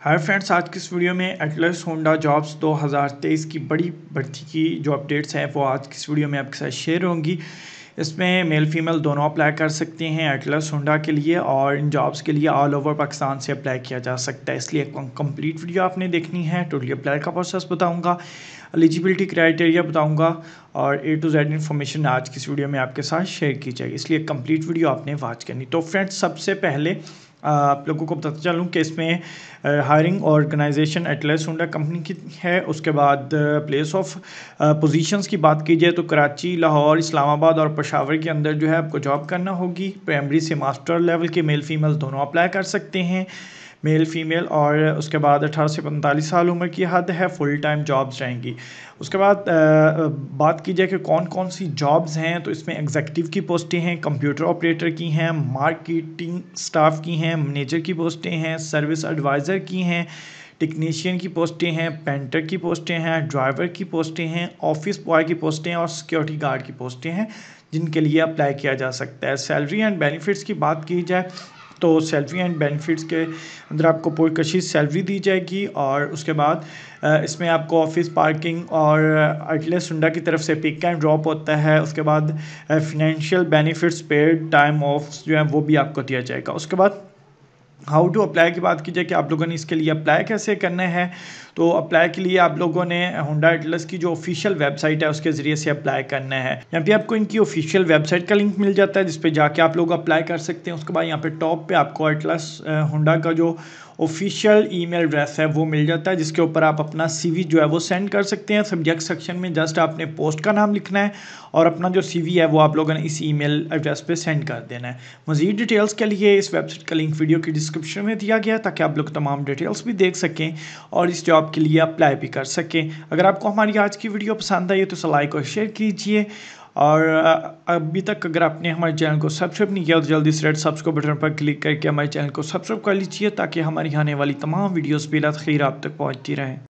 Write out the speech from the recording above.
hi friends आज की इस वीडियो में एटलस होंडा जॉब्स 2023 की बड़ी भर्ती की जो अपडेट्स हैं वो आज की इस वीडियो में आपके साथ शेयर होंगी इसमें मेल फीमेल दोनों अप्लाई कर सकते हैं एटलस होंडा के लिए और इन जॉब्स के लिए ऑल ओवर पाकिस्तान से अप्लाई किया जा सकता है इसलिए कंप्लीट वीडियो आपने देखनी है टोटली अप्लाई का प्रोसेस बताऊँगा एलिजिबिलिटी क्राइटेरिया बताऊँगा और ए टू जेड इन्फॉर्मेशन आज की इस वीडियो में आपके साथ शेयर की जाएगी इसलिए कम्प्लीट वीडियो आपने वॉच करनी तो फ्रेंड्स सबसे पहले आप लोगों को बताते चलूँ कि इसमें hiring organisation Atlas Honda company की है उसके बाद प्लेस ऑफ पोजीशंस की बात की जाए तो कराची लाहौर इस्लामाबाद और पशावर के अंदर जो है आपको जॉब करना होगी प्राइमरी से मास्टर लेवल के मेल फीमेल दोनों अप्लाई कर सकते हैं मेल फीमेल और उसके बाद अठारह से पैंतालीस साल उम्र की हद है फुल टाइम जॉब्स रहेंगी उसके बाद बात की जाए कि कौन कौन सी जॉब्स हैं तो इसमें एग्जेक्टिव की पोस्टें हैं कंप्यूटर ऑपरेटर की हैं मार्केटिंग स्टाफ की हैं मैनेजर की पोस्टें हैं सर्विस एडवाइज़र की हैं टेक्नीशियन की पोस्टें हैं पेंटर की पोस्टें हैं ड्राइवर की पोस्टें हैं ऑफिस बॉय की पोस्टें और सिक्योरिटी गार्ड की पोस्टें हैं जिनके लिए अप्लाई किया जा सकता है सैलरी एंड बेनिफिट्स की बात की जाए तो सैलरी एंड बेनिफिट्स के अंदर आपको पुरकशी सैलरी दी जाएगी और उसके बाद इसमें आपको ऑफिस पार्किंग और अटले सुंडा की तरफ से पिक एंड ड्रॉप होता है उसके बाद financial benefits paid time off जो है वो भी आपको दिया जाएगा उसके बाद हाउ टू अप्लाई की बात की जाए कि आप लोगों ने इसके लिए अप्लाई कैसे करने हैं तो अप्लाई के लिए आप लोगों ने होंडा एटलस की जो ऑफिशियल वेबसाइट है उसके ज़रिए से अप्लाई करना है यहाँ पे आपको इनकी ऑफिशियल वेबसाइट का लिंक मिल जाता है जिसपे जाके आप लोग अप्लाई कर सकते हैं उसके बाद यहाँ पे टॉप पे आपको एटलस होंडा का जो ऑफिशियल ईमेल एड्रेस है वो मिल जाता है जिसके ऊपर आप अपना वी जो है वो सेंड कर सकते हैं सब्जेक्ट सेक्शन में जस्ट आपने पोस्ट का नाम लिखना है और अपना जो वी है वो आप लोगों ने इस मेल एड्रेस पर सेंड कर देना है मज़ीद डिटेल्स के लिए इस वेबसाइट का लिंक वीडियो की डिस्क्रिप डिस्क्रिप्शन में दिया गया ताकि आप लोग तमाम डिटेल्स भी देख सकें और इस जॉब के लिए अप्लाई भी कर सकें अगर आपको हमारी आज की वीडियो पसंद आई तो उस लाइक और शेयर कीजिए और अभी तक अगर आपने हमारे चैनल को सब्सक्राइब नहीं किया तो जल्दी से रेड सब्सक्राइब बटन पर क्लिक करके हमारे चैनल को सब्सक्राइब कर लीजिए ताकि हमारी आने वाली तमाम वीडियोज़ बेला खीर आप तक पहुँचती रहें